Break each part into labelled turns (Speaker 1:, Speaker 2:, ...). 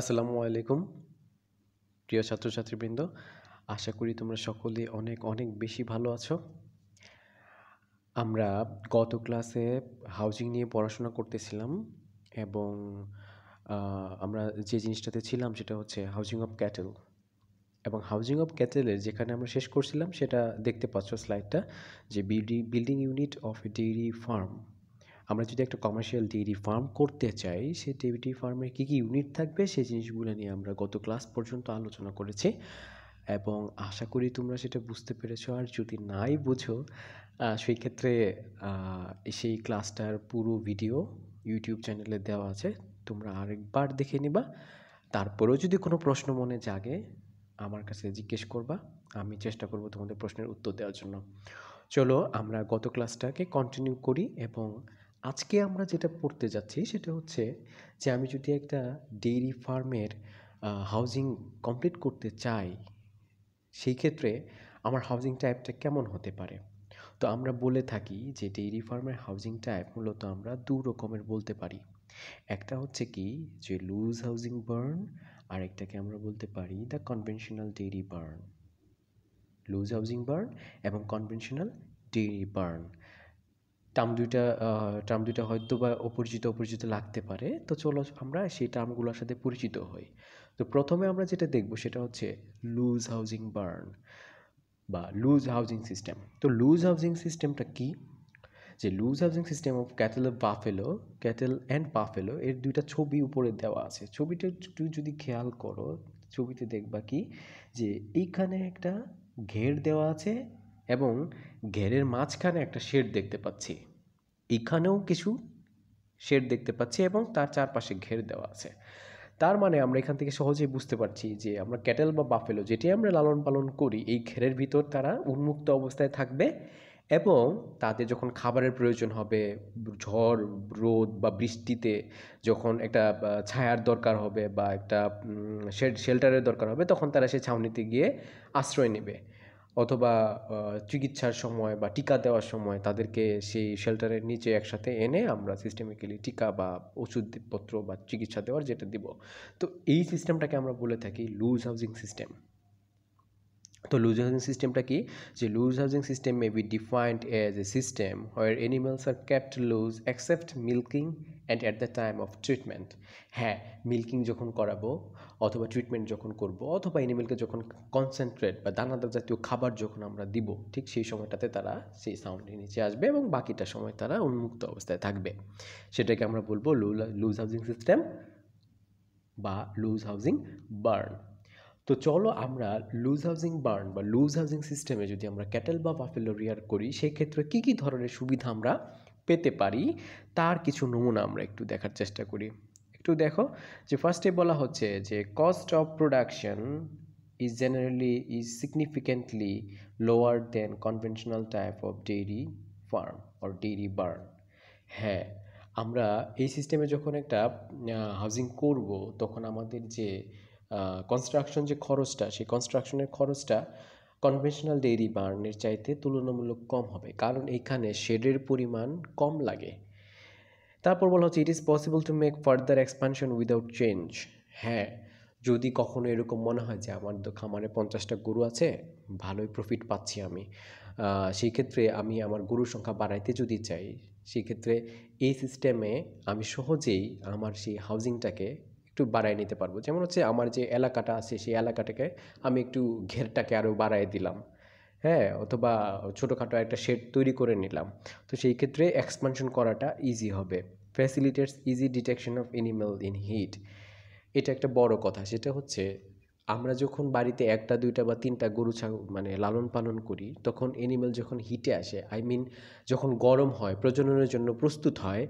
Speaker 1: আসসালামু আলাইকুম প্রিয় ছাত্রছাত্রীবৃন্দ আশা করি তোমরা সকলে অনেক অনেক বেশি ভালো আছো আমরা গত ক্লাসে হাউজিং নিয়ে পড়াশোনা করতেছিলাম এবং আমরা যে জিনিসটাতে ছিলাম সেটা হচ্ছে হাউজিং অফ ক্যাটেল এবং হাউজিং অফ ক্যাটেলের যেখানে আমরা শেষ করছিলাম সেটা দেখতে পাচ্ছ স্লাইডটা যে building building unit of dairy farm আমরা যদি একটা কমার্শিয়াল ডেইরি ফার্ম করতে চাই সে ডেইরি ফার্মে কী কী ইউনিট থাকবে সেই জিনিসগুলো নিয়ে আমরা গত ক্লাস পর্যন্ত আলোচনা করেছি এবং আশা করি তোমরা সেটা বুঝতে পেরেছ আর যদি নাই বুঝো সেই ক্ষেত্রে সেই ক্লাসটার পুরো ভিডিও ইউটিউব চ্যানেলে দেওয়া আছে তোমরা আরেকবার দেখে নিবা তারপরেও যদি কোনো প্রশ্ন মনে জাগে আমার কাছে জিজ্ঞেস করবা আমি চেষ্টা করব তোমাদের প্রশ্নের উত্তর দেওয়ার জন্য চলো আমরা গত ক্লাসটাকে কন্টিনিউ করি এবং আজকে আমরা যেটা পড়তে যাচ্ছি সেটা হচ্ছে যে আমি যদি একটা ডেইরি ফার্মের হাউজিং কমপ্লিট করতে চাই সেই ক্ষেত্রে আমার হাউজিং টাইপটা কেমন হতে পারে তো আমরা বলে থাকি যে ডেইরি ফার্মের হাউজিং টাইপ মূলত আমরা দু রকমের বলতে পারি একটা হচ্ছে কি যে লুজ হাউজিং বার্ন আর একটাকে আমরা বলতে পারি the conventional dairy barn loose housing barn এবং কনভেনশনাল ডেইরি বার্ন টার্ম দুইটা টার্ম দুইটা হয়তো বা অপরিচিত অপরিচিত লাগতে পারে তো চলো আমরা সেই টার্মগুলোর সাথে পরিচিত হই তো প্রথমে আমরা যেটা দেখব সেটা হচ্ছে লুজ হাউজিং বার্ন বা লুজ হাউজিং সিস্টেম তো লুজ হাউজিং সিস্টেমটা কি যে loose housing system of cattle buffalo cattle and buffalo এর দুইটা ছবি উপরে দেওয়া আছে ছবিটা একটু যদি খেয়াল করো ছবিতে দেখবা কি যে এইখানে একটা ঘের দেওয়া আছে এবং ঘেরের মাঝখানে একটা শেড দেখতে পাচ্ছি এখানেও কিছু শেড দেখতে পাচ্ছি এবং তার চারপাশে ঘের দেওয়া আছে তার মানে আমরা এখান থেকে সহজেই বুঝতে পারছি যে আমরা ক্যাটেল বা বাফেলো যেটি আমরা লালন পালন করি এই ঘেরের ভিতর তারা উন্মুক্ত অবস্থায় থাকবে এবং তাদের যখন খাবারের প্রয়োজন হবে ঝড় রোদ বা বৃষ্টিতে যখন একটা ছায়ার দরকার হবে বা একটা শেল্টারের দরকার হবে তখন তারা সেই ছাউনিতে গিয়ে আশ্রয় নেবে অথবা চিকিৎসার সময় বা টিকা দেওয়ার সময় তাদেরকে সেই শেল্টারের নিচে একসাথে এনে আমরা সিস্টেমিক্যালি টিকা বা ওষুধপত্র বা চিকিৎসা দেওয়ার যেটা দিব তো এই সিস্টেমটাকে আমরা বলে থাকি লুজ হাউজিং সিস্টেম তো লুজ হাউজিং সিস্টেমটা কি যে loose housing system may be defined as a system where animals are kept loose accept milking and at the time of treatment হ্যাঁ মিল্কিং যখন করাবো অথবা ট্রিটমেন্ট যখন করব অথবা এনিমেলকে যখন কনসেন্ট্রেট বা দানাদার জাতীয় খাবার যখন আমরা দিব ঠিক সেই সময়টাতে তারা সেই সাউন্ডের নিচে আসবে এবং বাকিটা সময় তারা উন্মুক্ত অবস্থায় থাকবে সেটাকে আমরা বলবো লুজ হাউজিং সিস্টেম বা লুজ হাউজিং বার্ন তো চলো আমরা লুজ হাউজিং বার্ন বা লুজ হাউজিং সিস্টেমে যদি আমরা ক্যাটেল বা বাফেলো রিয়ার করি সেই ক্ষেত্রে কী কী ধরনের সুবিধা আমরা পেতে পারি তার কিছু নমুনা আমরা একটু দেখার চেষ্টা করি একটু দেখো যে ফার্স্টে বলা হচ্ছে যে cost of production is generally is significantly lower than conventional type of dairy farm or dairy barn হ্যাঁ আমরা এই সিস্টেমে যখন একটা হাউজিং করব তখন আমাদের যে কনস্ট্রাকশন যে খরচটা সেই কনস্ট্রাকশনের খরচটা কনভেনশনাল ডেইরি বার্নের চাইতে তুলনামূলক কম হবে কারণ এখানে শেডের পরিমাণ কম লাগে তারপর বলা হচ্ছে it is possible to make further expansion without change হ্যাঁ যদি কখনো এরকম মনে হয় যে আমার তো খামারে পঞ্চাশটা গরু আছে ভালোই প্রফিট পাচ্ছি আমি সেই ক্ষেত্রে আমি আমার গরুর সংখ্যা বাড়াইতে যদি চাই সেক্ষেত্রে এই সিস্টেমে আমি সহজেই আমার সেই হাউজিংটাকে একটু বাড়ায় নিতে পারবো যেমন হচ্ছে আমার যে এলাকাটা আছে সেই এলাকাটাকে আমি একটু ঘেরটাকে আরও বাড়ায় দিলাম হ্যাঁ অথবা ছোটোখাটো একটা শেড তৈরি করে নিলাম তো সেই ক্ষেত্রে এক্সপানশন করাটা ইজি হবে facilitates easy detection of animal in heat এটা একটা বড় কথা সেটা হচ্ছে আমরা যখন বাড়িতে একটা দুইটা বা তিনটা গরু ছাগল মানে লালন পালন করি তখন এনিম্যাল যখন হিটে আসে আই মিন যখন গরম হয় প্রজননের জন্য প্রস্তুত হয়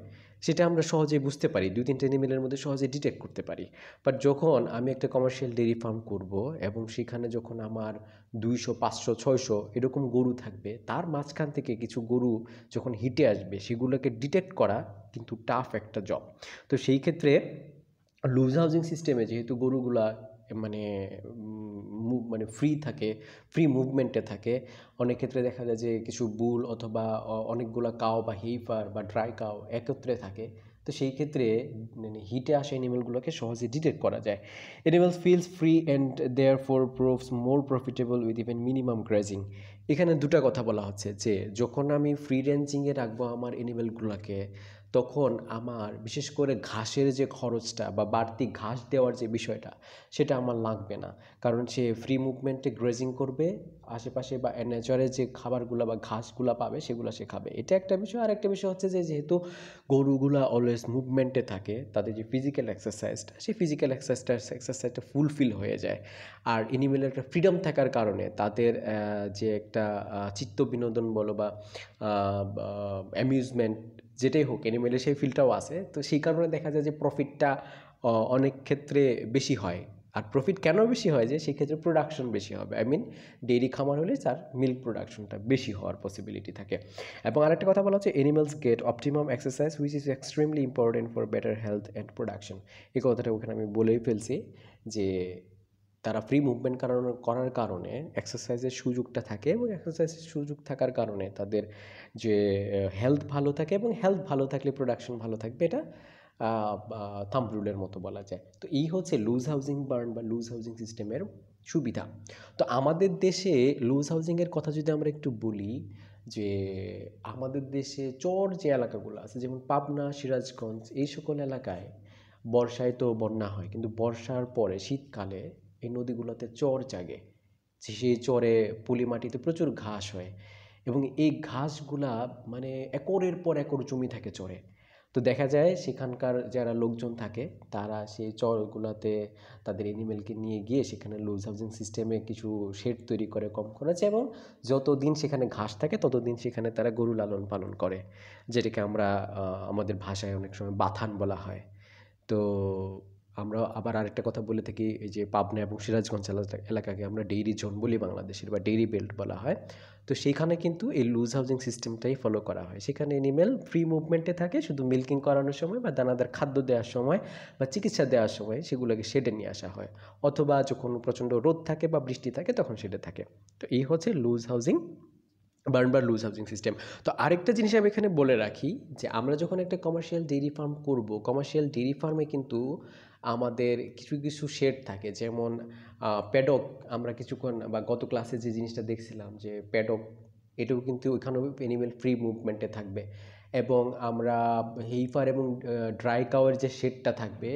Speaker 1: সেটা আমরা সহজেই বুঝতে পারি দুই তিনটে এনিমেলের মধ্যে সহজে ডিটেক্ট করতে পারি বাট যখন আমি একটা কমার্শিয়াল ডেরি ফার্ম করব এবং সেখানে যখন আমার দুইশো পাঁচশো ছয়শো এরকম গরু থাকবে তার মাঝখান থেকে কিছু গরু যখন হিটে আসবে সেগুলোকে ডিটেক্ট করা কিন্তু টাফ একটা জব তো সেই ক্ষেত্রে লুজ হাউজিং সিস্টেমে যেহেতু গরুগুলা মানে মানে ফ্রি থাকে ফ্রি মুভমেন্টে থাকে অনেক ক্ষেত্রে দেখা যায় যে কিছু বুল অথবা অনেকগুলো কাও বা হিফার বা ড্রাই কাও একত্রে থাকে তো সেই ক্ষেত্রে মানে হিটে আসা অ্যানিমেলগুলোকে সহজে ডিটেক্ট করা যায় animals feels free and therefore proves more profitable with even minimum grazing এখানে দুটা কথা বলা হচ্ছে যে যখন আমি ফ্রি রেঞ্জিংয়ে রাখবো আমার অ্যানিমেলগুলোকে তখন আমার বিশেষ করে ঘাসের যে খরচটা বা বাড়তি ঘাস দেওয়ার যে বিষয়টা সেটা আমার লাগবে না কারণ সে ফ্রি মুভমেন্টে গ্রেজিং করবে আশেপাশে বা নেচারের যে খাবারগুলো বা ঘাসগুলো পাবে সেগুলো সে খাবে এটা একটা বিষয় আর একটা বিষয় হচ্ছে যে যেহেতু গরুগুলো অলওয়েজ মুভমেন্টে থাকে তাদের যে ফিজিক্যাল এক্সারসাইজটা সেই ফিজিক্যাল এক্সারসাইজটা এক্সারসাইজটা ফুলফিল হয়ে যায় আর এনিমেলের একটা ফ্রিডম থাকার কারণে তাদের যে একটা চিত্ত বিনোদন বলো বা অ্যামিউজমেন্ট যেটাই হোক এনিমেলের সেই ফিলটাও আছে তো সেই কারণে দেখা যায় যে প্রফিটটা অনেক ক্ষেত্রে বেশি হয় আর প্রফিট কেন বেশি হয় যে সেক্ষেত্রে প্রোডাকশন বেশি হবে আই মিন ডেইরি খামার হলে তার মিল্ক প্রোডাকশনটা বেশি হওয়ার পসিবিলিটি থাকে এবং আরেকটা কথা বলা হচ্ছে animals get optimum exercise which is extremely important for better health and production এই কথাটা ওখানে আমি বলেই ফেলছি যে তারা ফ্রি মুভমেন্ট কারণ করার কারণে এক্সারসাইজের সুযোগটা থাকে এবং এক্সারসাইজের সুযোগ থাকার কারণে তাদের যে হেলথ ভালো থাকে এবং হেলথ ভালো থাকলে প্রোডাকশন ভালো থাকবে এটা থাম্বরুলের মতো বলা যায় তো এই হচ্ছে লুজ হাউজিং বার্ন বা লুজ হাউজিং সিস্টেমের সুবিধা তো আমাদের দেশে লুজ হাউজিংয়ের কথা যদি আমরা একটু বলি যে আমাদের দেশে চর যে এলাকাগুলো আছে যেমন পাবনা সিরাজগঞ্জ এই সকল এলাকায় বর্ষায় তো বন্যা হয় কিন্তু বর্ষার পরে শীতকালে এই নদীগুলোতে চর জাগে সেই চরে পলি মাটিতে প্রচুর ঘাস হয় এবং এই ঘাসগুলা মানে একরের পর একর জমি থাকে চরে তো দেখা যায় সেখানকার যারা লোকজন থাকে তারা সেই চরগুলাতে তাদের এনিমেলকে নিয়ে গিয়ে সেখানে লুজ হাউজিং সিস্টেমে কিছু শেড তৈরি করে কম করেছে এবং যত দিন সেখানে ঘাস থাকে তত দিন সেখানে তারা গরু লালন পালন করে যেটাকে আমরা আমাদের ভাষায় অনেক সময় বাথান বলা হয় তো আমরা আবার আরেকটা কথা বলে থাকি এই যে পাবনা এবং সিরাজগঞ্জ এলাকাকে আমরা ডেইরি জোন বলি বাংলাদেশের বা ডেইরি বেল্ট বলা হয় তো সেইখানে কিন্তু এই লুজ হাউজিং সিস্টেমটাই ফলো করা হয় সেখানে এনিমেল ফ্রি মুভমেন্টে থাকে শুধু মিল্কিং করানোর সময় বা দানাদার খাদ্য দেওয়ার সময় বা চিকিৎসা দেওয়ার সময় সেগুলোকে শেডে নিয়ে আসা হয় অথবা যখন প্রচণ্ড রোদ থাকে বা বৃষ্টি থাকে তখন শেডে থাকে তো এই হচ্ছে loose housing barn loose housing system তো আরেকটা জিনিস আমি এখানে বলে রাখি যে আমরা যখন একটা কমার্শিয়াল ডেইরি ফার্ম করব কমার্শিয়াল ডেইরি ফার্মে কিন্তু আমাদের কিছু কিছু শেড থাকে যেমন প্যাডক আমরা কিছুক্ষণ বা গত ক্লাসে যে জিনিসটা দেখছিলাম যে প্যাডক এটাও কিন্তু ওইখানেও অ্যানিমেল ফ্রি মুভমেন্টে থাকবে এবং আমরা হেইফার এবং ড্রাই কাওয়ের যে শেডটা থাকবে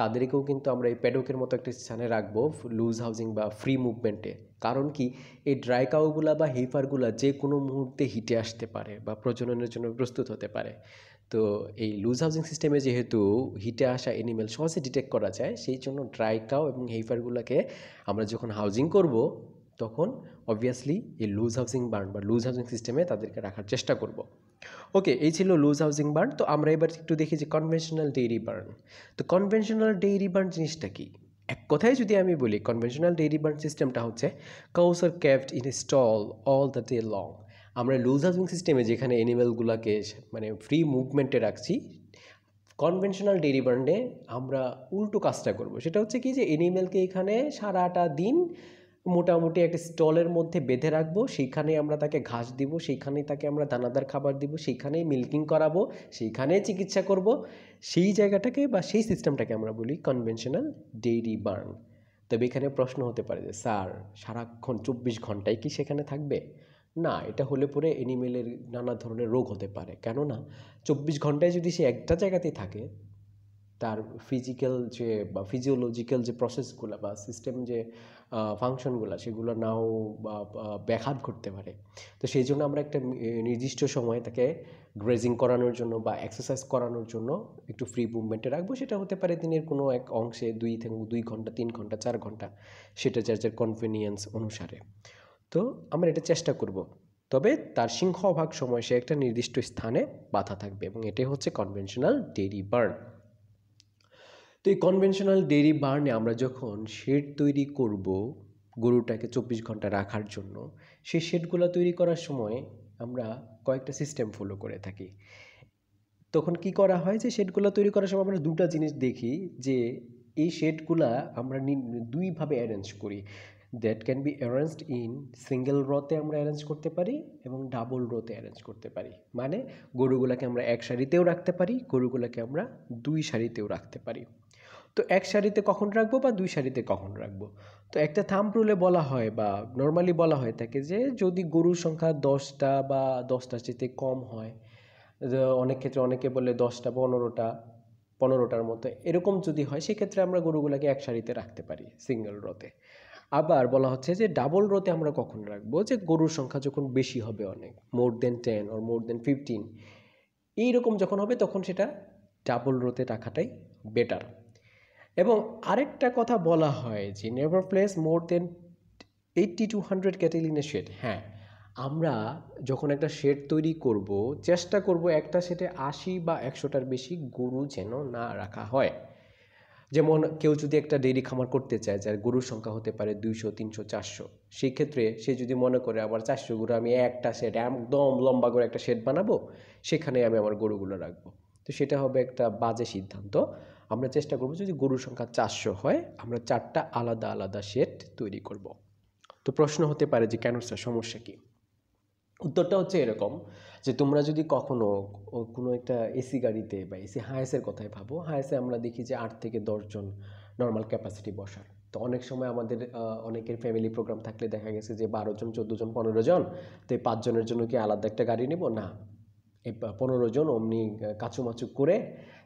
Speaker 1: তাদেরকেও কিন্তু আমরা এই প্যাডকের মতো একটা স্থানে রাখবো লুজ হাউজিং বা ফ্রি মুভমেন্টে কারণ কি এই ড্রাই কাউগুলা বা হেইফারগুলা যে কোনো মুহূর্তে হিটে আসতে পারে বা প্রজননের জন্য প্রস্তুত হতে পারে তো এই লুজ হাউজিং সিস্টেমে যেহেতু হিটে আসা এনিমেল সহজে ডিটেক্ট করা যায় সেই জন্য ড্রাই কাউ এবং হেইফারগুলোকে আমরা যখন হাউজিং করব তখন অবভিয়াসলি এই লুজ হাউজিং বার্ন বা লুজ হাউজিং সিস্টেমে তাদেরকে রাখার চেষ্টা করব। ওকে এই ছিল লুজ হাউজিং বার্ন তো আমরা এবার একটু দেখি যে কনভেনশনাল ডেইরি বার্ন তো কনভেনশনাল ডেইরি বার্ন জিনিসটা কি এক কথায় যদি আমি বলি কনভেনশনাল ডেইরি বার্ন সিস্টেমটা হচ্ছে cows are caved in stall all the day long আমরা লুজ হাউজিং সিস্টেমে যেখানে অ্যানিমেলগুলোকে মানে ফ্রি মুভমেন্টে রাখছি কনভেনশনাল ডেরি বার্নে আমরা উল্টো কাজটা করব সেটা হচ্ছে কি যে এনিমেলকে এখানে সারাটা দিন মোটামুটি একটা স্টলের মধ্যে বেঁধে রাখবো সেইখানেই আমরা তাকে ঘাস দিব সেইখানেই তাকে আমরা দানাদার খাবার দিব সেইখানেই মিল্কিং করাবো সেইখানে চিকিৎসা করব সেই জায়গাটাকে বা সেই সিস্টেমটাকে আমরা বলি কনভেনশনাল ডেইরি বার্ন তবে এখানে প্রশ্ন হতে পারে যে স্যার সারাক্ষণ চব্বিশ ঘন্টায় কি সেখানে থাকবে না এটা হলে পরে এনিমেলের নানা ধরনের রোগ হতে পারে কেননা চব্বিশ ঘন্টায় যদি সে একটা জায়গাতেই থাকে তার ফিজিক্যাল যে বা ফিজিওলজিক্যাল যে প্রসেসগুলো বা সিস্টেম যে ফাংশনগুলো সেগুলো নাও বা ব্যাঘাত ঘটতে পারে তো সেই জন্য আমরা একটা নির্দিষ্ট সময়ে তাকে গ্রেজিং করানোর জন্য বা এক্সারসাইজ করানোর জন্য একটু ফ্রি মুভমেন্টে রাখবো সেটা হতে পারে দিনের কোনো এক অংশে দুই থেকে দুই ঘন্টা তিন ঘন্টা চার ঘন্টা সেটা যার যার কনভিনিয়েন্স অনুসারে তো আমরা এটা চেষ্টা করব। তবে তার সিংহভাগ সময় সে একটা নির্দিষ্ট স্থানে বাধা থাকবে এবং এটাই হচ্ছে কনভেনশনাল ডেরি বার্ন তো এই কনভেনশনাল ডেরি বার্নে আমরা যখন শেড তৈরি করব গরুটাকে চব্বিশ ঘন্টা রাখার জন্য সেই শেডগুলো তৈরি করার সময় আমরা কয়েকটা সিস্টেম ফলো করে থাকি তখন কি করা হয় যে শেডগুলো তৈরি করার সময় আমরা দুটা জিনিস দেখি যে এই শেডগুলা আমরা দুইভাবে অ্যারেঞ্জ করি that can be arranged in single রোতে আমরা অ্যারেঞ্জ করতে পারি এবং ডাবল রোতে অ্যারেঞ্জ করতে পারি মানে গরুগুলোকে আমরা এক সারিতেও রাখতে পারি গরুগুলোকে আমরা দুই সারিতেও রাখতে পারি তো এক সারিতে কখন রাখবো বা দুই সারিতে কখন রাখবো তো একটা থাম্প রুলে বলা হয় বা নর্মালি বলা হয়ে থাকে যে যদি গরুর সংখ্যা দশটা বা দশটার চেয়ে কম হয় অনেক ক্ষেত্রে অনেকে বলে দশটা পনেরোটা পনেরোটার মতো এরকম যদি হয় সেক্ষেত্রে আমরা গরুগুলোকে এক সারিতে রাখতে পারি সিঙ্গেল রোতে আবার বলা হচ্ছে যে ডাবল রোতে আমরা কখন রাখবো যে গরুর সংখ্যা যখন বেশি হবে অনেক মোর দেন টেন ওর মোর দেন ফিফটিন এইরকম যখন হবে তখন সেটা ডাবল রোতে রাখাটাই বেটার এবং আরেকটা কথা বলা হয় যে never place more than eighty to hundred ক্যাটেলিনের শেড হ্যাঁ আমরা যখন একটা শেড তৈরি করব চেষ্টা করব একটা শেডে আশি বা একশোটার বেশি গরু যেন না রাখা হয় যেমন কেউ যদি একটা ডেইরি খামার করতে চায় যার গরুর সংখ্যা হতে পারে দুইশো তিনশো চারশো সেই ক্ষেত্রে সে যদি মনে করে আমার চারশো গরু আমি একটা সেট একদম লম্বা করে একটা শেড বানাবো সেখানে আমি আমার গরুগুলো রাখবো তো সেটা হবে একটা বাজে সিদ্ধান্ত আমরা চেষ্টা করব যদি গরুর সংখ্যা চারশো হয় আমরা চারটা আলাদা আলাদা শেড তৈরি করব তো প্রশ্ন হতে পারে যে কেন স্যার সমস্যা কী উত্তরটা হচ্ছে এরকম যে তোমরা যদি কখনো কোনো একটা এসি গাড়িতে বা এসি হায়েসের কথাই ভাবো হায়েসে আমরা দেখি যে আট থেকে দশজন নর্মাল ক্যাপাসিটি বসার তো অনেক সময় আমাদের অনেকের ফ্যামিলি প্রোগ্রাম থাকলে দেখা গেছে যে বারো জন চোদ্দো জন পনেরো জন তো এই পাঁচজনের জন্য কি আলাদা একটা গাড়ি নেব না এই পনেরো জন অমনি কাচুমাচু করে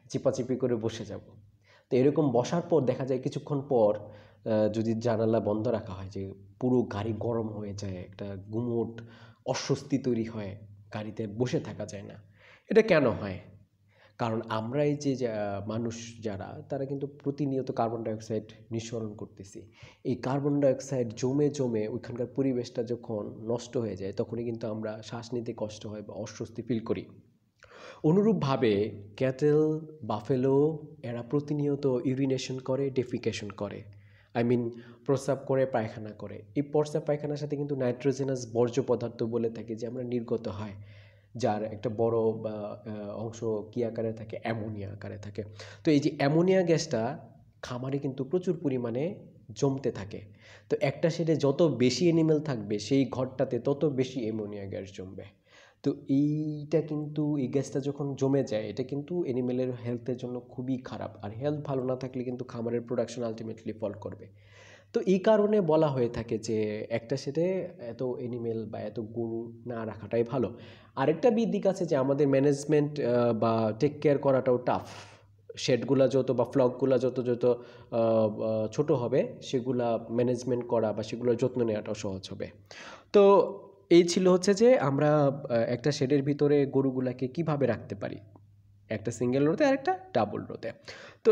Speaker 1: চিপাচিপি করে বসে যাব তো এরকম বসার পর দেখা যায় কিছুক্ষণ পর যদি জানালা বন্ধ রাখা হয় যে পুরো গাড়ি গরম হয়ে যায় একটা গুমোট অস্বস্তি তৈরি হয় গাড়িতে বসে থাকা যায় না এটা কেন হয় কারণ আমরাই যে মানুষ যারা তারা কিন্তু প্রতিনিয়ত কার্বন ডাইঅক্সাইড নিঃসরণ করতেছি এই কার্বন ডাইঅক্সাইড জমে জমে ওইখানকার পরিবেশটা যখন নষ্ট হয়ে যায় তখনই কিন্তু আমরা শ্বাস নিতে কষ্ট হয় বা অস্বস্তি ফিল করি অনুরূপভাবে ক্যাটেল বাফেলো এরা প্রতিনিয়ত ইউরিনেশন করে ডেফিকেশন করে আই মিন প্রস্রাব করে পায়খানা করে এই প্রস্রাব পায়খানার সাথে কিন্তু নাইট্রোজেনাস বর্জ্য পদার্থ বলে থাকি যে আমরা নির্গত হয় যার একটা বড় অংশ কী আকারে থাকে অ্যামোনিয়া আকারে থাকে তো এই যে অ্যামোনিয়া গ্যাসটা খামারে কিন্তু প্রচুর পরিমাণে জমতে থাকে তো একটা সেটে যত বেশি এনিমেল থাকবে সেই ঘরটাতে তত বেশি অ্যামোনিয়া গ্যাস জমবে তো এইটা কিন্তু এই গ্যাসটা যখন জমে যায় এটা কিন্তু অ্যানিমেলের হেলথের জন্য খুবই খারাপ আর হেলথ ভালো না থাকলে কিন্তু খামারের প্রোডাকশন আলটিমেটলি ফল করবে তো এই কারণে বলা হয়ে থাকে যে একটা সেটে এত এনিমেল বা এত গরু না রাখাটাই ভালো আরেকটা দিক আছে যে আমাদের ম্যানেজমেন্ট বা টেক কেয়ার করাটাও টাফ শেডগুলা যত বা ফ্লকগুলা যত যত ছোট হবে সেগুলা ম্যানেজমেন্ট করা বা সেগুলোর যত্ন নেওয়াটাও সহজ হবে তো এই ছিল হচ্ছে যে আমরা একটা শেডের ভিতরে গরুগুলাকে কিভাবে রাখতে পারি একটা সিঙ্গেল রোতে আর একটা ডাবল রোতে তো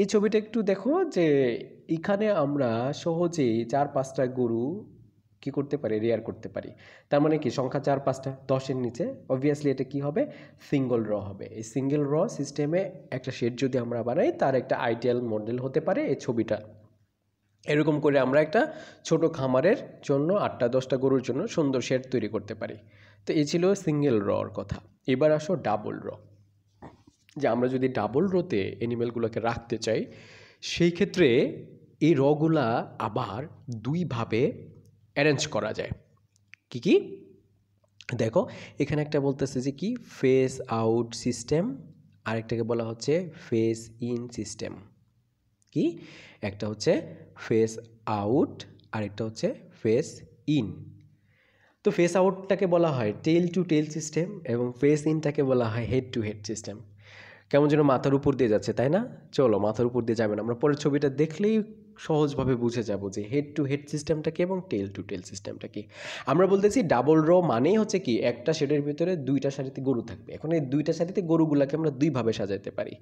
Speaker 1: এই ছবিটা একটু দেখো যে এখানে আমরা সহজেই চার পাঁচটা গরু কি করতে পারি রেয়ার করতে পারি তার মানে কি সংখ্যা চার পাঁচটা দশের নিচে অবভিয়াসলি এটা কি হবে সিঙ্গল র হবে এই সিঙ্গেল র সিস্টেমে একটা শেড যদি আমরা বানাই তার একটা আইডিয়াল মডেল হতে পারে এই ছবিটা এরকম করে আমরা একটা ছোট খামারের জন্য আটটা দশটা গরুর জন্য সুন্দর শেড তৈরি করতে পারি তো এই ছিল সিঙ্গেল রর কথা এবার আসো ডাবল র যে আমরা যদি ডাবল রোতে অ্যানিমেলগুলোকে রাখতে চাই সেই ক্ষেত্রে এই রগুলা আবার দুইভাবে অ্যারেঞ্জ করা যায় কি কি দেখো এখানে একটা বলতেছে যে কি ফেস আউট সিস্টেম আরেকটাকে বলা হচ্ছে ফেস ইন সিস্টেম কি একটা হচ্ছে ফেস আউট আরেকটা হচ্ছে ফেস ইন তো ফেস আউটটাকে বলা হয় টেল টু টেল সিস্টেম এবং ফেস ইনটাকে বলা হয় হেড টু হেড সিস্টেম কেমন যেন মাথার উপর দিয়ে যাচ্ছে তাই না চলো মাথার উপর দিয়ে যাবেন আমরা পরের ছবিটা দেখলেই সহজভাবে বুঝে যাব যে হেড টু হেড সিস্টেমটা কি এবং টেল টু টেল সিস্টেমটা কি আমরা বলতেছি ডাবল রো মানেই হচ্ছে কি একটা শেডের ভিতরে দুইটা শাড়িতে গরু থাকবে এখন এই দুইটা শাড়িতে গরুগুলাকে আমরা দুইভাবে সাজাতে পারি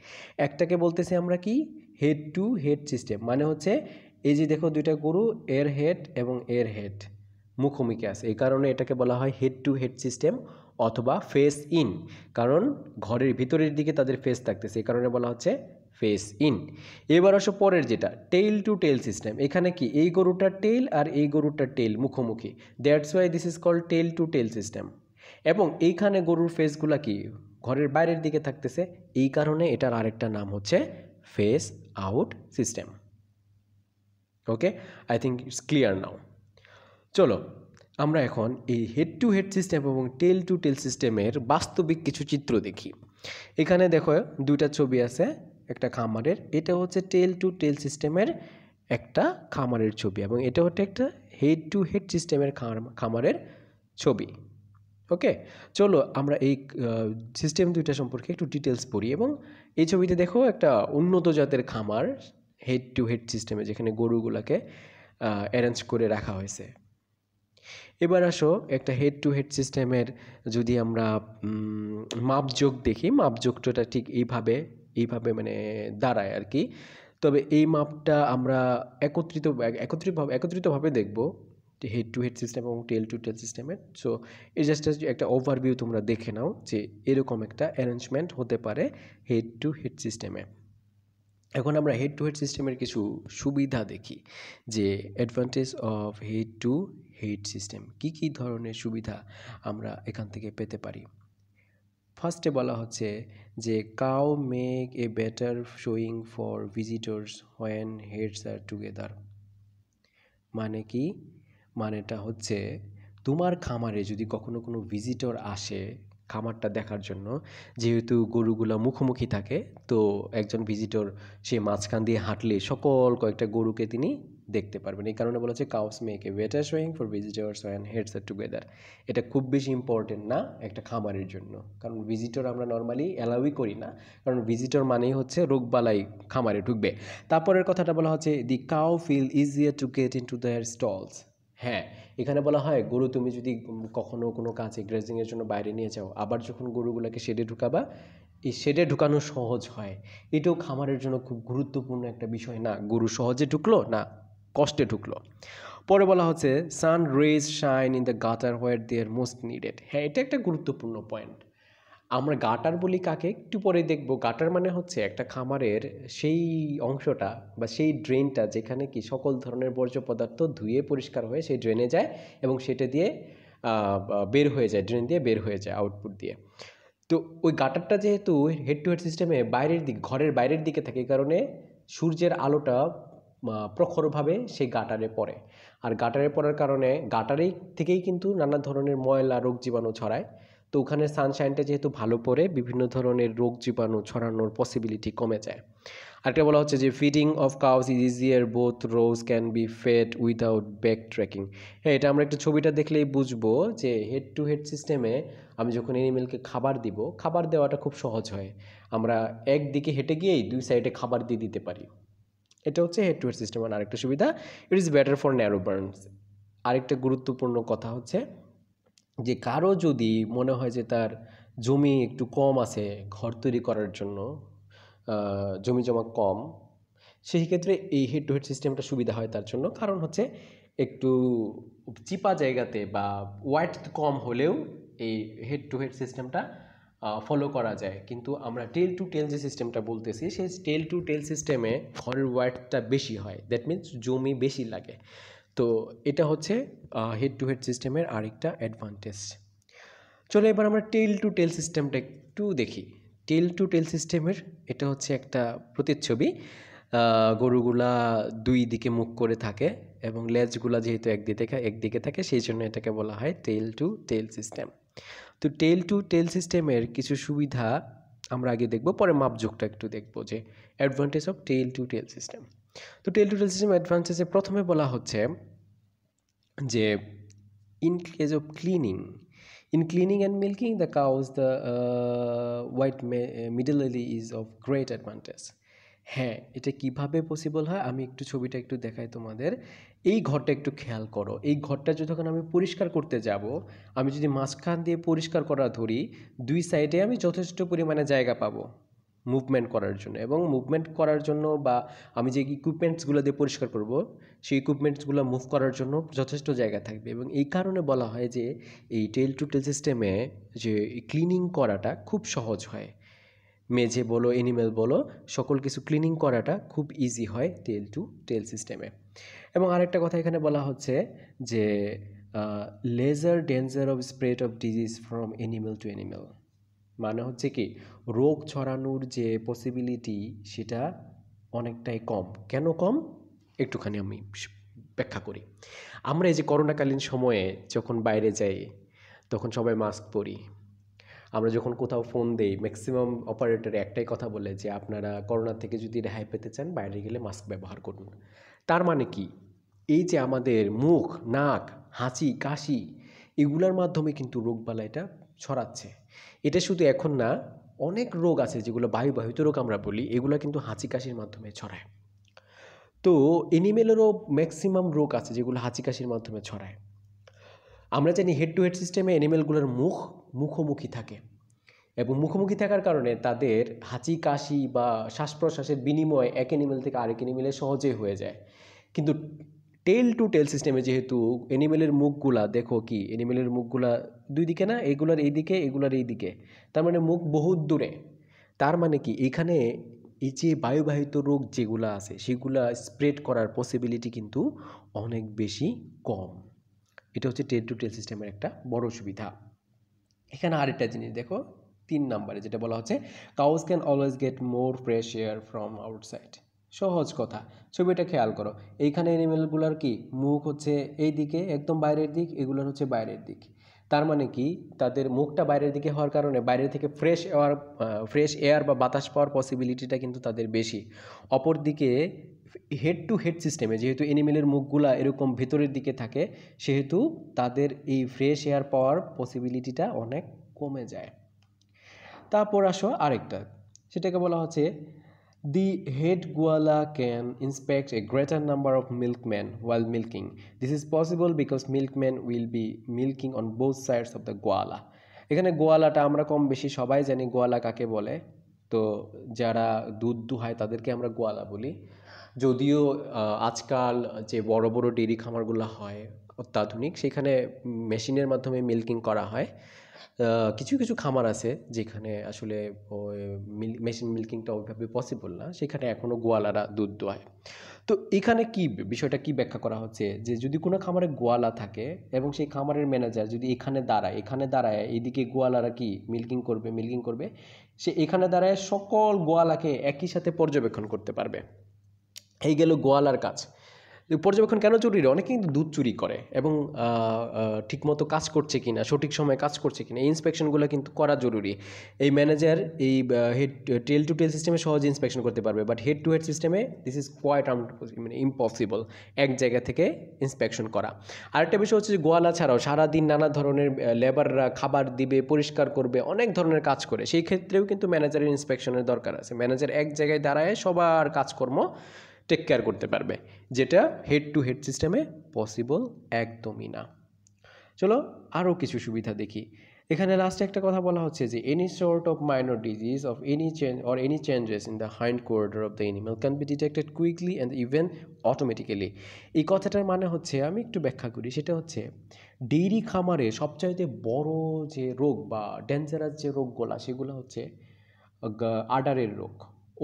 Speaker 1: একটাকে বলতেছি আমরা কি হেড টু হেড সিস্টেম মানে হচ্ছে এই যে দেখো দুইটা গরু এর হেড এবং এর হেড মুখোমুখি আছে এই কারণে এটাকে বলা হয় হেড টু হেড সিস্টেম অথবা ফেস ইন কারণ ঘরের ভিতরের দিকে তাদের ফেস থাকতেছে এই কারণে বলা হচ্ছে ফেস ইন এবার আসো পরের যেটা টেইল টু টেইল সিস্টেম এখানে কি এই গরুটার টেইল আর এই গরুটার টেইল মুখোমুখি that's why this is call tail to tail system এবং এইখানে গরুর ফেসগুলা কি ঘরের বাইরের দিকে থাকতেছে এই কারণে এটার আরেকটা নাম হচ্ছে face out system okay I think it's clear now চলো আমরা এখন এই হেড টু হেড সিস্টেম এবং টেল টু টেল সিস্টেমের বাস্তবিক কিছু চিত্র দেখি এখানে দেখো দুইটা ছবি আছে একটা খামারের এটা হচ্ছে টেল টু টেল সিস্টেমের একটা খামারের ছবি এবং এটা হচ্ছে একটা হেড টু হেড সিস্টেমের খামারের ছবি ওকে চলো আমরা এই সিস্টেম দুইটা সম্পর্কে একটু ডিটেলস পড়ি এবং এই ছবিতে দেখো একটা উন্নত জাতের খামার হেড টু হেড সিস্টেমে যেখানে গরুগুলোকে অ্যারেঞ্জ করে রাখা হয়েছে এবার আসো একটা হেড টু হেড সিস্টেমের যদি আমরা মাপযোগ দেখি মাপযোগটা ঠিক এইভাবে এইভাবে মানে দাঁড়ায় আর কি তবে এই মাপটা আমরা একত্রিত একত্রিতভাবে একত্রিতভাবে দেখব হেড টু হেড সিস্টেম এবং টেল টু টেল সিস্টেমের সো এই জাস্ট একটা ওভারভিউ তোমরা দেখে নাও যে এরকম একটা অ্যারেঞ্জমেন্ট হতে পারে হেড টু হেড সিস্টেমে এখন আমরা হেড টু হেড সিস্টেমের কিছু সুবিধা দেখি যে advantage of head to head system কি কি ধরনের সুবিধা আমরা এখান থেকে পেতে পারি ফার্স্টে বলা হচ্ছে যে cow make a better showing for visitors when heads are together মানে কি মানেটা হচ্ছে তোমার খামারে যদি কখনো কোনো ভিজিটর আসে খামারটা দেখার জন্য যেহেতু গরুগুলো মুখোমুখি থাকে তো একজন ভিজিটর সে মাঝখান দিয়ে হাঁটলে সকল কয়েকটা গরুকে তিনি দেখতে পারবেন এই কারণে বলেছে cows make a better showing for visitors and heads are together এটা খুব বেশি ইম্পর্টেন্ট না একটা খামারের জন্য কারণ ভিজিটর আমরা নর্মালি অ্যালাউই করি না কারণ ভিজিটর মানেই হচ্ছে রোগবালাই খামারে ঢুকবে তারপরের কথাটা বলা হচ্ছে the cow feel easier to get into their stalls হ্যাঁ এখানে বলা হয় গরু তুমি যদি কখনো কোনো কাজে গ্রেজিংয়ের জন্য বাইরে নিয়ে যাও আবার যখন গরুগুলোকে শেডে ঢুকাবা এই শেডে ঢুকানো সহজ হয় এটাও খামারের জন্য খুব গুরুত্বপূর্ণ একটা বিষয় না গরু সহজে ঢুকলো না কষ্টে ঢুকলো পরে বলা হচ্ছে sun rays shine in the gutter where they're most needed হ্যাঁ এটা একটা গুরুত্বপূর্ণ পয়েন্ট আমরা গাটার বলি কাকে একটু পরে দেখব গাটার মানে হচ্ছে একটা খামারের সেই অংশটা বা সেই ড্রেনটা যেখানে কি সকল ধরনের বর্জ্য পদার্থ ধুয়ে পরিষ্কার হয়ে সেই ড্রেনে যায় এবং সেটা দিয়ে বের হয়ে যায় ড্রেন দিয়ে বের হয়ে যায় আউটপুট দিয়ে তো ওই গাটারটা যেহেতু হেড টু হেড সিস্টেমে বাইরের দিক ঘরের বাইরের দিকে থাকে কারণে সূর্যের আলোটা প্রখরভাবে সেই গাটারে পড়ে আর গাটারে পড়ার কারণে গাটারেই থেকেই কিন্তু নানা ধরনের ময়লা রোগ জীবাণু ছড়ায় তো ওখানে সানশাইনটা যেহেতু ভালো পরে বিভিন্ন ধরনের রোগ জীবাণু ছড়ানোর পসিবিলিটি কমে যায় আরেকটা বলা হচ্ছে যে feeding of cows is easier both rows can be fed without back tracking হ্যাঁ এটা আমরা একটু ছবিটা দেখলেই বুঝবো যে হেড টু হেড সিস্টেমে আমি যখন এনিমেলকে খাবার দিব খাবার দেওয়াটা খুব সহজ হয় আমরা একদিকে হেঁটে গিয়েই দুই সাইডে খাবার দিয়ে দিতে পারি এটা হচ্ছে হেড টু হেড সিস্টেমের আরেকটা সুবিধা it is better for narrow barns আরেকটা গুরুত্বপূর্ণ কথা হচ্ছে যে কারো যদি মনে হয় যে তার জমি একটু কম আছে ঘর তৈরি করার জন্য জমি জমা কম সেই ক্ষেত্রে এই হেড টু হেড সিস্টেমটা সুবিধা হয় তার জন্য কারণ হচ্ছে একটু চিপা জায়গাতে বা ওয়াইট কম হলেও এই হেড টু হেড সিস্টেমটা ফলো করা যায় কিন্তু আমরা টেল টু টেল যে সিস্টেমটা বলতেছি সেই টেল টু টেল সিস্টেমে ঘরের ওয়ার্ডটা বেশি হয় দ্যাট মিন্স জমি বেশি লাগে তো এটা হচ্ছে হেড টু হেড সিস্টেমের আরেকটা অ্যাডভান্টেজ চলো এবার আমরা টেল টু টেল সিস্টেমটা একটু দেখি টেল টু টেল সিস্টেমের এটা হচ্ছে একটা প্রতিচ্ছবি গরুগুলা দুই দিকে মুখ করে থাকে এবং লেজগুলা যেহেতু একদিকে একদিকে থাকে সেই জন্য এটাকে বলা হয় টেল টু টেল সিস্টেম তো টেল টু টেল সিস্টেমের কিছু সুবিধা আমরা আগে দেখব পরে মাপযোগটা একটু দেখব যে advantage of tail to tail system তো টেল টু টেল সিস্টেম অ্যাডভান্টেজে প্রথমে বলা হচ্ছে যে in case of cleaning in cleaning and milking the cows the wide middle is of great advantage হ্যাঁ এটা কিভাবে পসিবল হয় আমি একটু ছবিটা একটু দেখাই তোমাদের এই ঘরটা একটু খেয়াল করো এই ঘরটা যতক্ষণ আমি পরিষ্কার করতে যাব আমি যদি মাঝখান দিয়ে পরিষ্কার করা ধরি দুই সাইডে আমি যথেষ্ট পরিমাণে জায়গা পাবো মুভমেন্ট করার জন্য এবং মুভমেন্ট করার জন্য বা আমি যে ইকুইপমেন্টসগুলো দিয়ে পরিষ্কার করব সেই ইকুইপমেন্টসগুলো মুভ করার জন্য যথেষ্ট জায়গা থাকবে এবং এই কারণে বলা হয় যে এই টেল টু টেল সিস্টেমে যে ক্লিনিং করাটা খুব সহজ হয় মেঝে বলো এনিমেল বলো সকল কিছু ক্লিনিং করাটা খুব ইজি হয় টেল টু টেল সিস্টেমে এবং আরেকটা কথা এখানে বলা হচ্ছে যে lesser danger of spread of disease from animal to animal মানে হচ্ছে কি রোগ ছড়ানোর যে পসিবিলিটি সেটা অনেকটাই কম কেন কম একটুখানি আমি ব্যাখ্যা করি আমরা এই যে করোনাকালীন সময়ে যখন বাইরে যাই তখন সবাই মাস্ক পরি আমরা যখন কোথাও ফোন দেই ম্যাক্সিমাম অপারেটর একটাই কথা বলে যে আপনারা করোনা থেকে যদি রেহাই পেতে চান বাইরে গেলে মাস্ক ব্যবহার করুন তার মানে কি এই যে আমাদের মুখ নাক হাঁচি কাশি এগুলার মাধ্যমে কিন্তু এটা ছড়াচ্ছে এটা শুধু এখন না অনেক রোগ আছে যেগুলো বায়ুবাহিত রোগ আমরা বলি এগুলো কিন্তু হাঁচি কাশির মাধ্যমে ছড়ায় তো এনিমেলেরও ম্যাক্সিমাম রোগ আছে যেগুলো হাঁচি কাশির মাধ্যমে ছড়ায় আমরা জানি হেড টু হেড সিস্টেমে এনিমেলগুলোর মুখ মুখোমুখি থাকে এবং মুখোমুখি থাকার কারণে তাদের হাঁচি কাশি বা শ্বাস প্রশ্বাসের বিনিময় এক এনিমেল থেকে আরেক এনিমেলে সহজেই হয়ে যায় কিন্তু টেল টু টেল সিস্টেমে যেহেতু এনিমেলের মুখগুলা দেখো কি এনিমেলের মুখগুলা দুই দিকে না এগুলার এই দিকে এগুলার এই দিকে তার মানে মুখ বহুত দূরে তার মানে কি এখানে এই যে বায়ুবাহিত রোগ যেগুলো আছে সেগুলা স্প্রেড করার পসিবিলিটি কিন্তু অনেক বেশি কম এটা হচ্ছে টেল টু টেল সিস্টেমের একটা বড় সুবিধা এখানে আরেকটা জিনিস দেখো তিন নাম্বারে যেটা বলা হচ্ছে cows can always get more fresh air from outside সহজ কথা ছবিটা খেয়াল করো এইখানে অ্যানিমেলগুলোর কি মুখ হচ্ছে এই দিকে একদম বাইরের দিক এগুলোর হচ্ছে বাইরের দিক তার মানে কি তাদের মুখটা বাইরের দিকে হওয়ার কারণে বাইরে থেকে ফ্রেশ এয়ার ফ্রেশ এয়ার বা বাতাস পাওয়ার পসিবিলিটিটা কিন্তু তাদের বেশি অপরদিকে হেড টু হেড সিস্টেমে যেহেতু এনিমেলের মুখগুলা এরকম ভেতরের দিকে থাকে সেহেতু তাদের এই ফ্রেশ এয়ার পাওয়ার পসিবিলিটিটা অনেক কমে যায় তারপর আসো আরেকটা সেটাকে বলা হচ্ছে the head koala can inspect a greater number of milkman while milking this is possible because milkman will be milking on both sides of the গোয়ালা এখানে গোয়ালাটা আমরা কম বেশি সবাই জানি গোয়ালা কাকে বলে তো যারা দুধ দুহায় তাদেরকে আমরা গোয়ালা বলি যদিও আজকাল যে বড় বড় ডেয়ারি খামারগুলো হয় অত্যাধুনিক সেখানে মেশিনের মাধ্যমে মিল্কিং করা হয় কিছু কিছু খামার আছে যেখানে আসলে মেশিন মিল্কিংটা ওইভাবে পসিবল না সেখানে এখনও গোয়ালারা দুধ দোয়ায় তো এখানে কি বিষয়টা কি ব্যাখ্যা করা হচ্ছে যে যদি কোনো খামারে গোয়ালা থাকে এবং সেই খামারের ম্যানেজার যদি এখানে দাঁড়ায় এখানে দাঁড়ায় এদিকে গোয়ালারা কি মিল্কিং করবে মিল্কিং করবে সে এখানে দাঁড়ায় সকল গোয়ালাকে একই সাথে পর্যবেক্ষণ করতে পারবে এই গেল গোয়ালার কাজ পর্যবেক্ষণ কেন চুরি অনেকে কিন্তু দুধ চুরি করে এবং ঠিকমতো কাজ করছে কিনা সঠিক সময়ে কাজ করছে কিনা এই ইন্সপেকশনগুলো কিন্তু করা জরুরি এই ম্যানেজার এই হেড টেল টু টেল সিস্টেমে সহজে ইন্সপেকশন করতে পারবে বাট হেড টু হেড সিস্টেমে দিস ইজ কোয়াইট মানে ইম্পসিবল এক জায়গা থেকে ইন্সপেকশন করা আরেকটা বিষয় হচ্ছে যে গোয়ালা ছাড়াও সারাদিন নানা ধরনের লেবাররা খাবার দিবে পরিষ্কার করবে অনেক ধরনের কাজ করে সেই ক্ষেত্রেও কিন্তু ম্যানেজারের ইন্সপেকশনের দরকার আছে ম্যানেজার এক জায়গায় দাঁড়ায় সবার কাজকর্ম টেক কেয়ার করতে পারবে যেটা হেড টু হেড সিস্টেমে পসিবল একদমই না চলো আরও কিছু সুবিধা দেখি এখানে লাস্টে একটা কথা বলা হচ্ছে যে any sort of minor disease of any change or any changes in the hind quarter of the animal can be detected quickly and even automatically এই কথাটার মানে হচ্ছে আমি একটু ব্যাখ্যা করি সেটা হচ্ছে ডেইরি খামারে সবচাইতে বড় যে রোগ বা ডেঞ্জারাস যে রোগগুলা সেগুলো হচ্ছে আডারের রোগ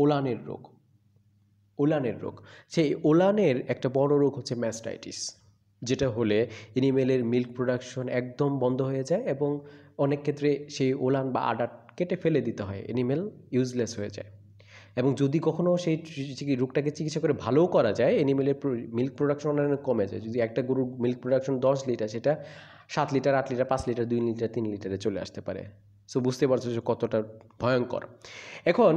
Speaker 1: ওলানের রোগ ওলানের রোগ সেই ওলানের একটা বড় রোগ হচ্ছে ম্যাস্টাইটিস যেটা হলে এনিমেলের মিল্ক প্রোডাকশন একদম বন্ধ হয়ে যায় এবং অনেক ক্ষেত্রে সেই ওলান বা আডার কেটে ফেলে দিতে হয় এনিমেল ইউজলেস হয়ে যায় এবং যদি কখনও সেই রোগটাকে চিকিৎসা করে ভালোও করা যায় এনিমেলের মিল্ক প্রোডাকশন অনেক কমে যায় যদি একটা গরুর মিল্ক প্রোডাকশন দশ লিটার সেটা সাত লিটার আট লিটার পাঁচ লিটার দুই লিটার তিন লিটারে চলে আসতে পারে সো বুঝতে পারছো যে কতটা ভয়ঙ্কর এখন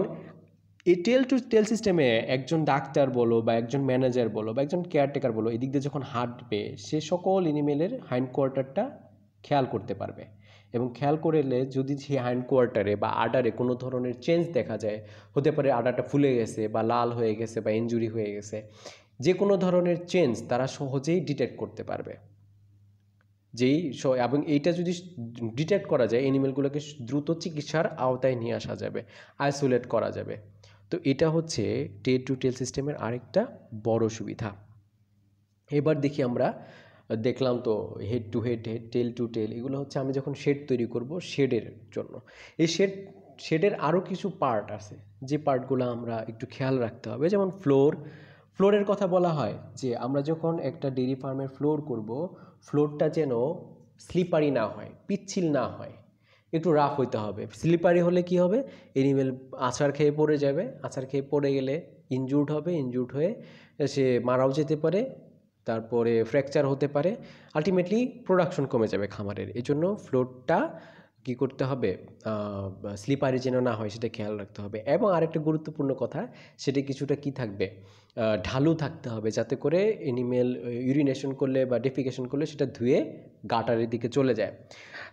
Speaker 1: এই টেল টু টেল সিস্টেমে একজন ডাক্তার বলো বা একজন ম্যানেজার বলো বা একজন কেয়ারটেকার বলো এদিক দিয়ে যখন হাঁটবে সে সকল এনিমেলের হ্যান্ড কোয়ার্টারটা খেয়াল করতে পারবে এবং খেয়াল করে এলে যদি সে হ্যান্ড কোয়ার্টারে বা আডারে কোনো ধরনের চেঞ্জ দেখা যায় হতে পারে আডারটা ফুলে গেছে বা লাল হয়ে গেছে বা ইঞ্জুরি হয়ে গেছে যে কোনো ধরনের চেঞ্জ তারা সহজেই ডিটেক্ট করতে পারবে যেই এবং এইটা যদি ডিটেক্ট করা যায় এনিমেলগুলোকে দ্রুত চিকিৎসার আওতায় নিয়ে আসা যাবে আইসোলেট করা যাবে তো এটা হচ্ছে টেল টু টেল সিস্টেমের আরেকটা বড় সুবিধা এবার দেখি আমরা দেখলাম তো head to head head tail to tail এগুলো হচ্ছে আমি যখন শেড তৈরি করব শেডের জন্য এই শেড শেডের আরও কিছু পার্ট আছে যে পার্টগুলো আমরা একটু খেয়াল রাখতে হবে যেমন ফ্লোর ফ্লোরের কথা বলা হয় যে আমরা যখন একটা ডেরি ফার্মের ফ্লোর করব ফ্লোরটা যেন স্লিপারি না হয় পিচ্ছিল না হয় একটু রাফ হইতে হবে স্লিপারি হলে কি হবে এনিমেল আছাড় খেয়ে পড়ে যাবে আছাড় খেয়ে পড়ে গেলে ইনজুর্ড হবে ইনজুর্ড হয়ে সে মারাও যেতে পারে তারপরে ফ্র্যাকচার হতে পারে আলটিমেটলি প্রোডাকশন কমে যাবে খামারের এজন্য ফ্লোরটা কি করতে হবে স্লিপারি যেন না হয় সেটা খেয়াল রাখতে হবে এবং আরেকটা গুরুত্বপূর্ণ কথা সেটা কিছুটা কি থাকবে ঢালু থাকতে হবে যাতে করে এনিমেল ইউরিনেশন করলে বা ডেফিকেশন করলে সেটা ধুয়ে গাটারের দিকে চলে যায়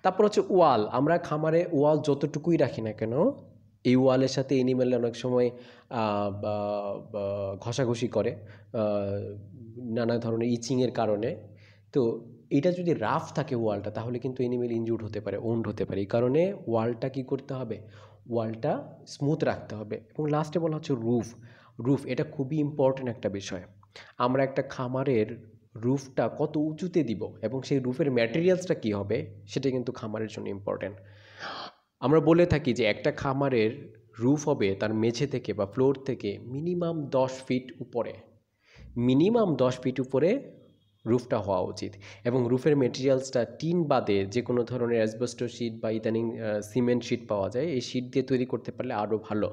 Speaker 1: তারপর হচ্ছে ওয়াল আমরা খামারে ওয়াল যতটুকুই রাখি না কেন এই ওয়ালের সাথে এনিম্যালে অনেক সময় ঘষাঘষি করে নানা ধরনের ইচিংয়ের কারণে তো এটা যদি রাফ থাকে ওয়ালটা তাহলে কিন্তু এনিমেল ইনজুর্ড হতে পারে ওন্ড হতে পারে এই কারণে ওয়ালটা কি করতে হবে ওয়ালটা স্মুথ রাখতে হবে এবং লাস্টে বলা হচ্ছে রুফ রুফ এটা খুবই ইম্পর্ট্যান্ট একটা বিষয় আমরা একটা খামারের রুফটা কত উঁচুতে দিব এবং সেই রুফের ম্যাটেরিয়ালসটা কী হবে সেটা কিন্তু খামারের জন্য ইম্পর্ট্যান্ট আমরা বলে থাকি যে একটা খামারের রুফ হবে তার মেঝে থেকে বা ফ্লোর থেকে মিনিমাম দশ ফিট উপরে মিনিমাম দশ ফিট উপরে রুফটা হওয়া উচিত এবং রুফের মেটেরিয়ালসটা টিন বাদে যে কোনো ধরনের অ্যাসবেস্টো শিট বা ইদানিং সিমেন্ট শিট পাওয়া যায় এই শিট দিয়ে তৈরি করতে পারলে আরও ভালো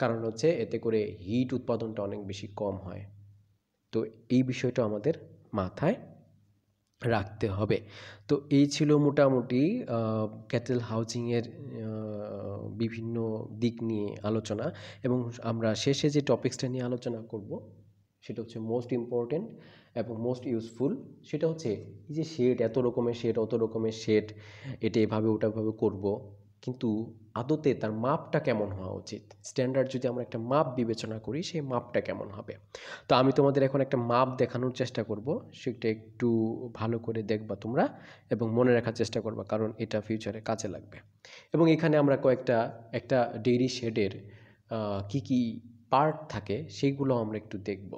Speaker 1: কারণ হচ্ছে এতে করে হিট উৎপাদনটা অনেক বেশি কম হয় তো এই বিষয়টা আমাদের মাথায় রাখতে হবে তো এই ছিল মোটামুটি ক্যাটেল হাউজিংয়ের বিভিন্ন দিক নিয়ে আলোচনা এবং আমরা শেষে যে টপিক্সটা নিয়ে আলোচনা করব সেটা হচ্ছে মোস্ট ইম্পর্টেন্ট এবং মোস্ট ইউজফুল সেটা হচ্ছে এই যে শেড এত রকমের শেড অত রকমের শেড এটা এভাবে ওটাভাবে করব কিন্তু আদতে তার মাপটা কেমন হওয়া উচিত স্ট্যান্ডার্ড যদি আমরা একটা মাপ বিবেচনা করি সেই মাপটা কেমন হবে তো আমি তোমাদের এখন একটা মাপ দেখানোর চেষ্টা করব সেটা একটু ভালো করে দেখবা তোমরা এবং মনে রাখার চেষ্টা করবা কারণ এটা ফিউচারে কাজে লাগবে এবং এখানে আমরা কয়েকটা একটা ডেইরি শেডের কি কি পার্ট থাকে সেইগুলো আমরা একটু দেখব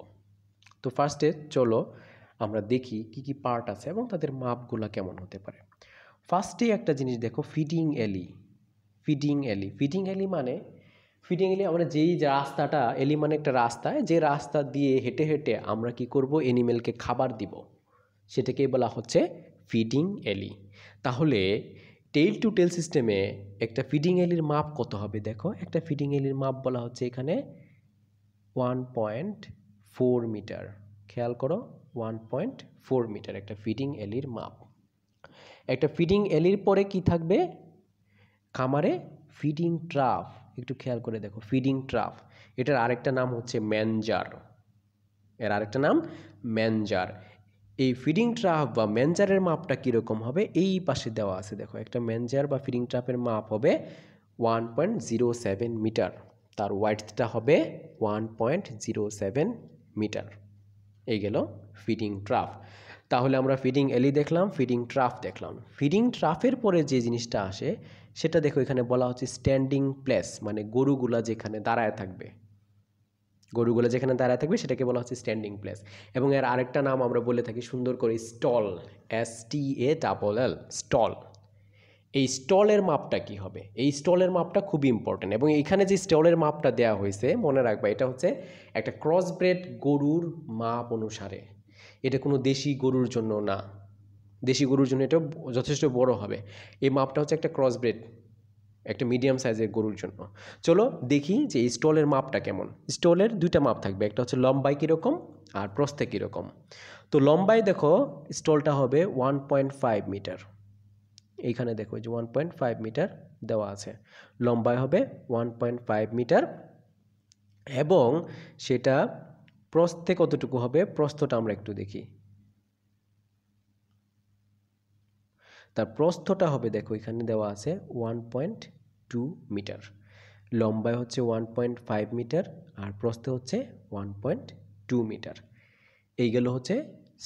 Speaker 1: তো ফার্স্টে চলো আমরা দেখি কি কি পার্ট আছে এবং তাদের মাপগুলো কেমন হতে পারে ফার্স্টে একটা জিনিস দেখো feeding alley feeding alley feeding alley মানে ফিডিং অ্যালি আমরা যেই রাস্তাটা অ্যালি মানে একটা রাস্তায় যে রাস্তা দিয়ে হেঁটে হেঁটে আমরা কি করব অ্যানিমেলকে খাবার দিব সেটাকে বলা হচ্ছে ফিডিং অ্যালি তাহলে টেইল টু টেল সিস্টেমে একটা ফিডিং অ্যালির মাপ কত হবে দেখো একটা ফিডিং অ্যালির মাপ বলা হচ্ছে এখানে ওয়ান পয়েন্ট ফোর মিটার খেয়াল করো ওয়ান পয়েন্ট ফোর মিটার একটা ফিডিং অ্যালির মাপ একটা ফিডিং অ্যালির পরে কি থাকবে খামারে ফিডিং ট্রাফ একটু খেয়াল করে দেখো ফিডিং ট্রাফ এটার আরেকটা নাম হচ্ছে ম্যানজার এর আরেকটা নাম ম্যানজার এই ফিডিং ট্রাফ বা ম্যানজারের মাপটা কীরকম হবে এই পাশে দেওয়া আছে দেখো একটা ম্যানজার বা ফিডিং ট্রাফের মাপ হবে one point zero seven meter তার ওয়াইডটা হবে one point zero seven meter এই গেল ফিডিং ট্রাফ তাহলে আমরা ফিডিং এলি দেখলাম ফিডিং ট্রাফ দেখলাম ফিডিং ট্রাফের পরে যে জিনিসটা আসে সেটা দেখো এখানে বলা হচ্ছে স্ট্যান্ডিং প্লেস মানে গরুগুলা যেখানে দাঁড়ায় থাকবে গরুগুলো যেখানে দাঁড়ায় থাকবে সেটাকে বলা হচ্ছে স্ট্যান্ডিং প্লেস এবং এর আরেকটা নাম আমরা বলে থাকি সুন্দর করে stall S T A double L stall এই স্টলের মাপটা কি হবে এই স্টলের মাপটা খুব ইম্পর্টেন্ট এবং এখানে যে স্টলের মাপটা দেয়া হয়েছে মনে রাখবা এটা হচ্ছে একটা ক্রসব্রেড গরুর মাপ অনুসারে এটা কোনো দেশি গরুর জন্য না দেশি গরুর জন্য এটা যথেষ্ট বড় হবে এই মাপটা হচ্ছে একটা ক্রস ব্রেড একটা মিডিয়াম সাইজের গরুর জন্য চলো দেখি যে স্টলের মাপটা কেমন স্টলের দুইটা মাপ থাকবে একটা হচ্ছে লম্বায় কীরকম আর প্রস্থে কীরকম তো লম্বায় দেখো স্টলটা হবে ওয়ান পয়েন্ট ফাইভ মিটার এইখানে দেখো যে ওয়ান পয়েন্ট ফাইভ মিটার দেওয়া আছে লম্বায় হবে ওয়ান পয়েন্ট ফাইভ মিটার এবং সেটা প্রস্থে কতটুকু হবে প্রস্থটা আমরা একটু দেখি তার প্রস্থটা হবে দেখো এখানে দেওয়া আছে ওয়ান পয়েন্ট টু মিটার লম্বায় হচ্ছে ওয়ান পয়েন্ট ফাইভ মিটার আর প্রস্থে হচ্ছে ওয়ান পয়েন্ট টু মিটার এইগুলো হচ্ছে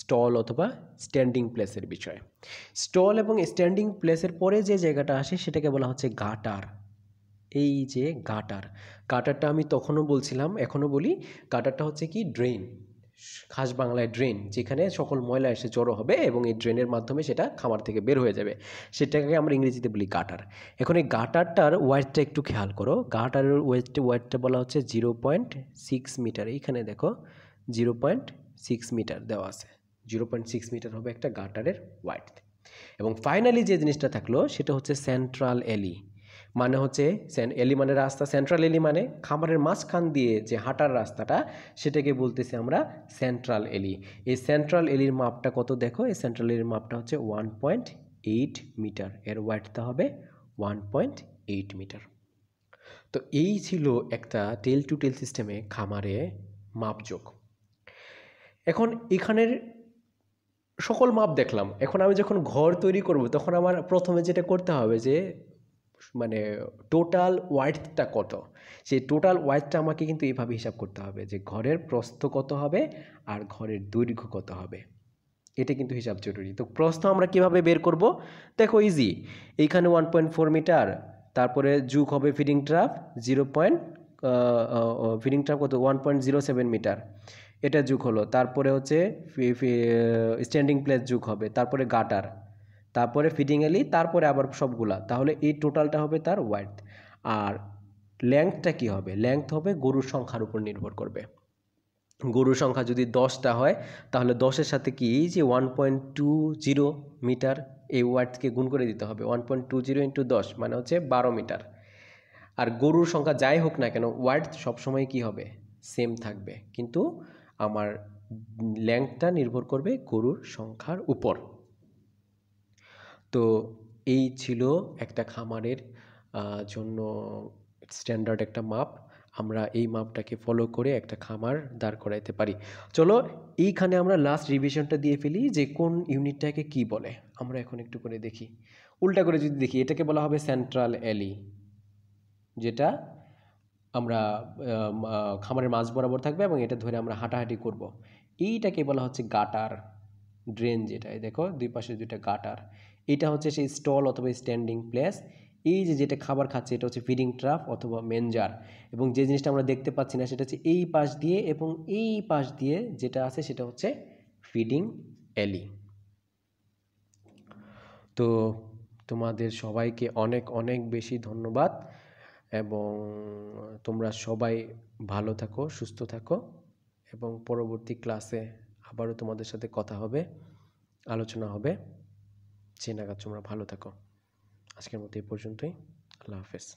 Speaker 1: স্টল অথবা স্ট্যান্ডিং প্লেসের বিষয় স্টল এবং স্ট্যান্ডিং প্লেসের পরে যে জায়গাটা আসে সেটাকে বলা হচ্ছে গাটার এই যে গাটার গাটারটা আমি তখনও বলছিলাম এখনও বলি গাটারটা হচ্ছে কি ড্রেন খাস বাংলায় ড্রেন যেখানে সকল ময়লা এসে জড়ো হবে এবং এই ড্রেনের মাধ্যমে সেটা খামার থেকে বের হয়ে যাবে সেটাকে আমরা ইংরেজিতে বলি গাটার এখন এই গাটারটার ওয়েটটা একটু খেয়াল করো গাটারের ওয়েট ওয়েটটা বলা হচ্ছে জিরো পয়েন্ট সিক্স মিটার এইখানে দেখো জিরো পয়েন্ট সিক্স মিটার দেওয়া আছে জিরো পয়েন্ট সিক্স মিটার হবে একটা গাটারের ওয়াইড এবং ফাইনালি যে জিনিসটা থাকলো সেটা হচ্ছে সেন্ট্রাল এলি মানে হচ্ছে এলিমানের রাস্তা সেন্ট্রাল এলিমানে খামারের মাঝখান দিয়ে যে হাঁটার রাস্তাটা সেটাকে বলতেছি আমরা সেন্ট্রাল এলি এই সেন্ট্রাল এলির মাপটা কত দেখো এই সেন্ট্রাল এলির মাপটা হচ্ছে ওয়ান পয়েন্ট এইট মিটার এর ওয়াইডটা হবে ওয়ান পয়েন্ট এইট মিটার তো এই ছিল একটা টেল টু টেল সিস্টেমে খামারে মাপযোগ এখন এখানের সকল মাপ দেখলাম এখন আমি যখন ঘর তৈরি করব তখন আমার প্রথমে যেটা করতে হবে যে মানে টোটাল ওয়াইডটা কত সেই টোটাল ওয়াইডটা আমাকে কিন্তু এইভাবে হিসাব করতে হবে যে ঘরের প্রস্থ কত হবে আর ঘরের দৈর্ঘ্য কত হবে এটা কিন্তু হিসাব জরুরি তো প্রস্থ আমরা কিভাবে বের করব দেখো ইজি এইখানে ওয়ান পয়েন্ট ফোর মিটার তারপরে যুগ হবে feeding trough zero point feeding trough কত one point zero seven meter এটা যুগ হলো তারপরে হচ্ছে স্ট্যান্ডিং প্লেস যুগ হবে তারপরে গাটার তারপরে ফিটিং এলি তারপরে আবার সবগুলা তাহলে এই টোটালটা হবে তার ওয়ার্থ আর লেংথটা কি হবে লেংথ হবে গরুর সংখ্যার উপর নির্ভর করবে গরুর সংখ্যা যদি দশটা হয় তাহলে দশের সাথে কি যে one point two zero meter এই ওয়ার্ডকে গুণ করে দিতে হবে one point two zero into দশ মানে হচ্ছে বারো মিটার আর গরুর সংখ্যা যাই হোক না কেন ওয়ার্ড সবসময় কি হবে সেম থাকবে কিন্তু আমার লেংথটা নির্ভর করবে গরুর সংখ্যার উপর তো এই ছিল একটা খামারের জন্য স্ট্যান্ডার্ড একটা মাপ আমরা এই মাপটাকে ফলো করে একটা খামার দাঁড় করাইতে পারি চলো এইখানে আমরা লাস্ট রিভিশনটা দিয়ে ফেলি যে কোন ইউনিটটাকে কি বলে আমরা এখন একটু করে দেখি উল্টা করে যদি দেখি এটাকে বলা হবে সেন্ট্রাল অ্যালি যেটা আমরা খামারের মাছ বরাবর থাকবে এবং এটা ধরে আমরা হাঁটাহাঁটি করব। এইটাকে বলা হচ্ছে গাটার ড্রেন যেটা দেখো দুই পাশে দুইটা গাটার এটা হচ্ছে সেই স্টল অথবা স্ট্যান্ডিং প্লেস এই যে যেটা খাবার খাচ্ছে এটা হচ্ছে ফিডিং ট্রাফ অথবা মেনজার এবং যে জিনিসটা আমরা দেখতে পাচ্ছি না সেটা হচ্ছে এই পাশ দিয়ে এবং এই পাশ দিয়ে যেটা আছে সেটা হচ্ছে ফিডিং অ্যালি তো তোমাদের সবাইকে অনেক অনেক বেশি ধন্যবাদ এবং তোমরা সবাই ভালো থাকো সুস্থ থাকো এবং পরবর্তী ক্লাসে আবারও তোমাদের সাথে কথা হবে আলোচনা হবে চেনা কাজ তোমরা ভালো থাকো আজকের মতো এই পর্যন্তই আল্লাহ হাফেজ